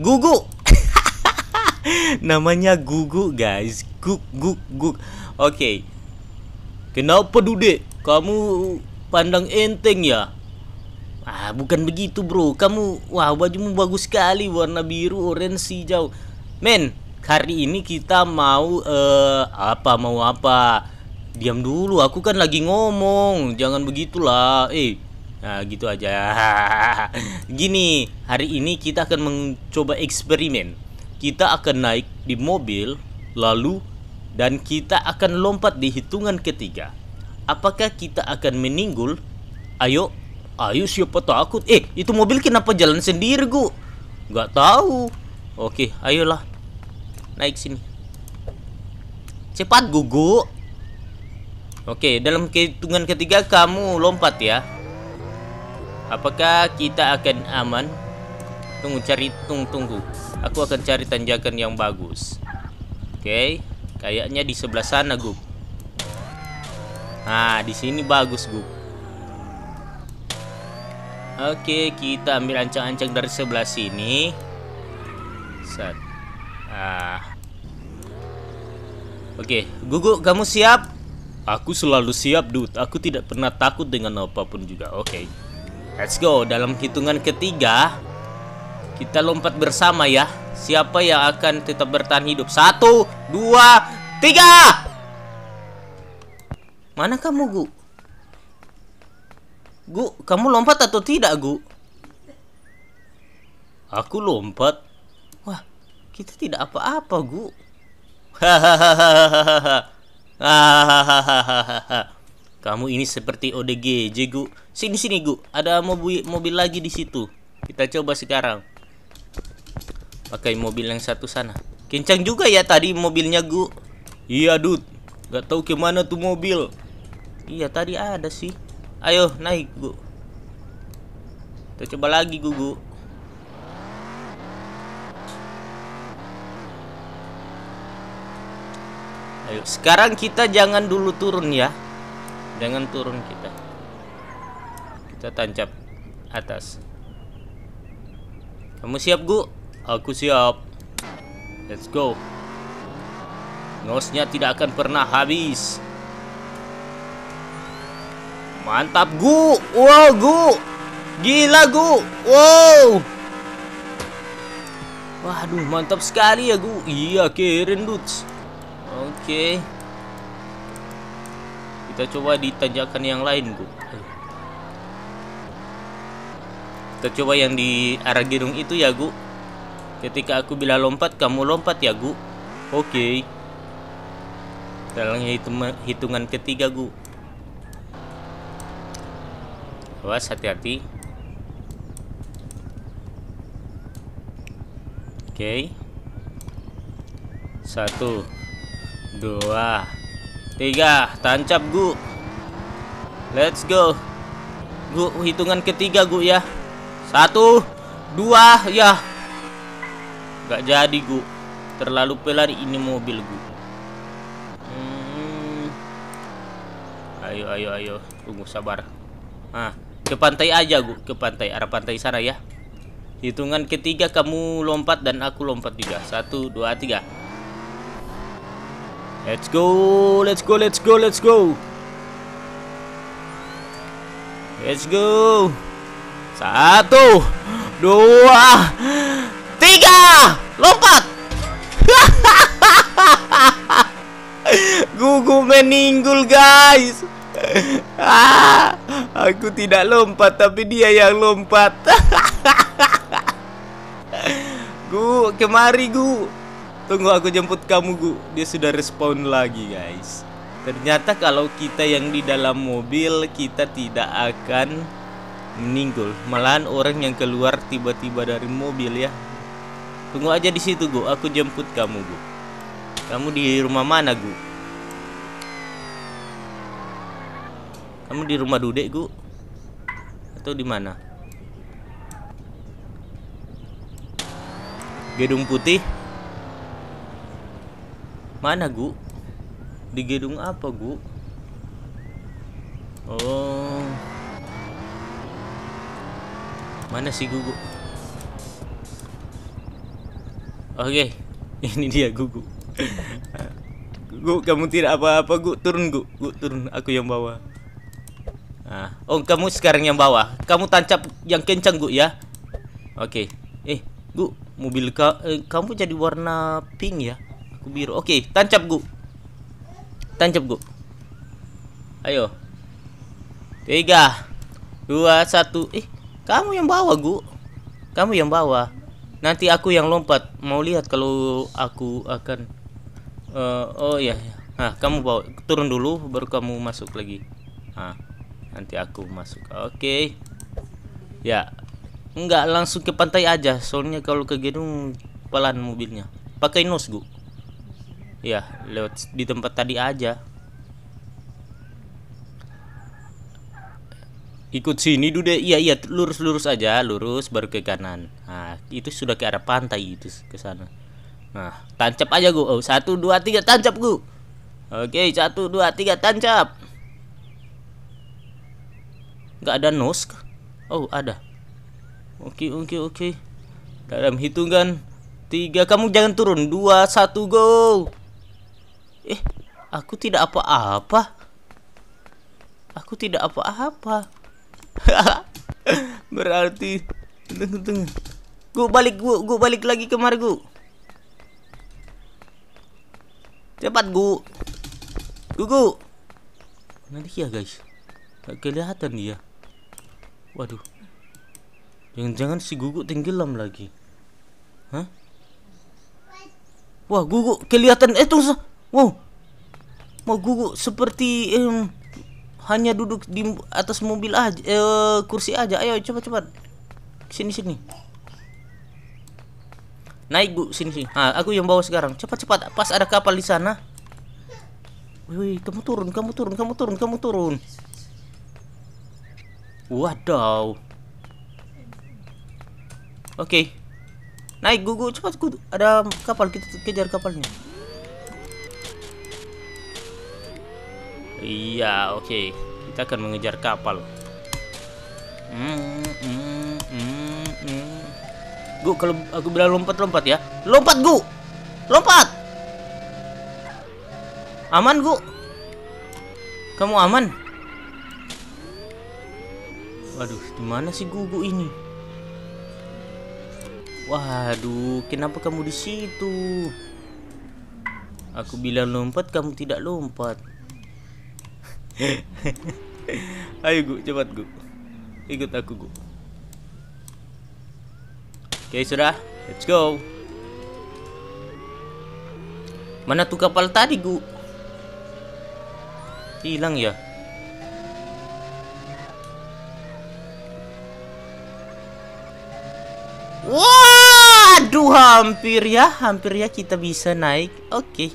Gugu. Namanya Gugu, guys. Gug gug gug. Oke. Okay. Kenapa Dude? Kamu pandang enteng ya? Ah, bukan begitu, Bro. Kamu wah, bajumu bagus sekali, warna biru, orange, hijau. Men, hari ini kita mau uh, apa mau apa? Diam dulu, aku kan lagi ngomong. Jangan begitulah. Eh, Nah, gitu aja. Gini, hari ini kita akan mencoba eksperimen. Kita akan naik di mobil, lalu dan kita akan lompat di hitungan ketiga. Apakah kita akan meninggul? Ayo, ayo siapa takut? Eh, itu mobil kenapa jalan sendiri, Gu? Gak tahu. Oke, ayolah. Naik sini. Cepat, Gugu. Oke, dalam hitungan ketiga kamu lompat ya. Apakah kita akan aman? Tunggu cari tung tunggu. Aku akan cari tanjakan yang bagus. Oke, okay. kayaknya di sebelah sana, Gup. Nah, di sini bagus, Gup. Oke, okay, kita ambil ancang-ancang dari sebelah sini. Set. Ah. Oke, okay. Guguk, kamu siap? Aku selalu siap, Dut. Aku tidak pernah takut dengan apapun juga. Oke. Okay. Let's go, dalam hitungan ketiga Kita lompat bersama ya Siapa yang akan tetap bertahan hidup? Satu, dua, tiga Mana kamu, Gu? Gu, kamu lompat atau tidak, Gu? Aku lompat Wah, kita tidak apa-apa, Gu Hahaha kamu ini seperti ODG, Jegu. Sini sini, Gu. Ada mobil mobil lagi di situ. Kita coba sekarang. Pakai mobil yang satu sana. Kencang juga ya tadi mobilnya, Gu. Iya, Dut. Gak tahu kemana tuh mobil. Iya, tadi ada sih. Ayo, naik, Gu. Kita coba lagi, Gu, Gu. Ayo, sekarang kita jangan dulu turun ya jangan turun kita kita tancap atas kamu siap Gu? aku siap let's go nosnya tidak akan pernah habis mantap Gu wow Gu gila Gu wow Waduh, mantap sekali ya, Gu. Iya, keren, dudes. Oke. Okay kita coba di tanjakan yang lain bu kita coba yang di arah gedung itu ya gu ketika aku bila lompat kamu lompat ya gu oke okay. dalam hitungan, ketiga gu awas hati-hati oke satu dua Tiga, tancap Gu. Let's go. Gu, hitungan ketiga Gu ya. Satu, dua, ya. Gak jadi Gu. Terlalu pelari ini mobil Gu. Hmm. Ayo, ayo, ayo. Tunggu sabar. Ah, ke pantai aja Gu, ke pantai arah pantai sana ya. Hitungan ketiga kamu lompat dan aku lompat juga. Satu, dua, tiga. Let's go, let's go, let's go, let's go. Let's go. Satu, dua, tiga, lompat. Gugu meninggul, guys. Ah, aku tidak lompat tapi dia yang lompat. gu, kemari gu. Tunggu aku jemput kamu, Gu. Dia sudah respon lagi, guys. Ternyata kalau kita yang di dalam mobil, kita tidak akan meninggal. Malahan orang yang keluar tiba-tiba dari mobil ya. Tunggu aja di situ, Gu. Aku jemput kamu, Gu. Kamu di rumah mana, Gu? Kamu di rumah Dudek, Gu? Atau di mana? Gedung putih Mana, Gu? Di gedung apa, Gu? Oh. Mana sih Gugu? Oke, ini dia Gugu. Gu, kamu tidak apa-apa, Gu. Turun, Gu. Gu, turun. Aku yang bawa. Nah. Oh, kamu sekarang yang bawa. Kamu tancap yang kencang, Gu, ya. Oke. Okay. Eh, Gu, mobil ka eh, kamu jadi warna pink ya? Aku biru. Oke, tancap gu. Tancap gu. Ayo. Tiga, dua, satu. Eh, kamu yang bawa gu. Kamu yang bawa. Nanti aku yang lompat. Mau lihat kalau aku akan. Uh, oh iya, iya. Nah, kamu bawa turun dulu, baru kamu masuk lagi. Nah, nanti aku masuk. Oke. Okay. Ya, Enggak langsung ke pantai aja soalnya kalau ke gedung pelan mobilnya pakai nose gu ya lewat di tempat tadi aja ikut sini dude iya iya lurus lurus aja lurus baru ke kanan nah itu sudah ke arah pantai itu ke sana nah tancap aja gua oh, satu dua tiga tancap gua oke satu dua tiga tancap nggak ada nos oh ada oke oke oke dalam hitungan tiga kamu jangan turun dua satu go Eh, aku tidak apa-apa. Aku tidak apa-apa. Berarti tunggu tunggu. Gue balik gue, gue balik lagi ke Margo. Cepat gue. Gugu. nanti ya guys? Gak kelihatan dia. Waduh. Jangan-jangan si Gugu tenggelam lagi. Hah? Wah, Gugu kelihatan. Eh, tunggu. Wow, mau guguk seperti eh, hanya duduk di atas mobil aja, eh, kursi aja. Ayo cepat cepat, sini sini. Naik bu, sini sini. Ah, aku yang bawa sekarang. Cepat cepat, pas ada kapal di sana. Wih, kamu turun, kamu turun, kamu turun, kamu turun. Waduh. Oke. Okay. Naik gugu cepat gugu. Ada kapal kita kejar kapalnya. Iya, oke. Okay. Kita akan mengejar kapal. Hmm, hmm, hmm, hmm. Gu, kalau aku bilang lompat-lompat ya. Lompat, Gu. Lompat. Aman, Gu. Kamu aman? Waduh, di mana sih Gugu ini? Waduh, kenapa kamu di situ? Aku bilang lompat, kamu tidak lompat. Ayo Gu, cepat Gu. Ikut aku Gu. Oke, sudah. Let's go. Mana tuh kapal tadi, Gu? Hilang ya? aduh hampir ya, hampir ya kita bisa naik. Oke. Okay.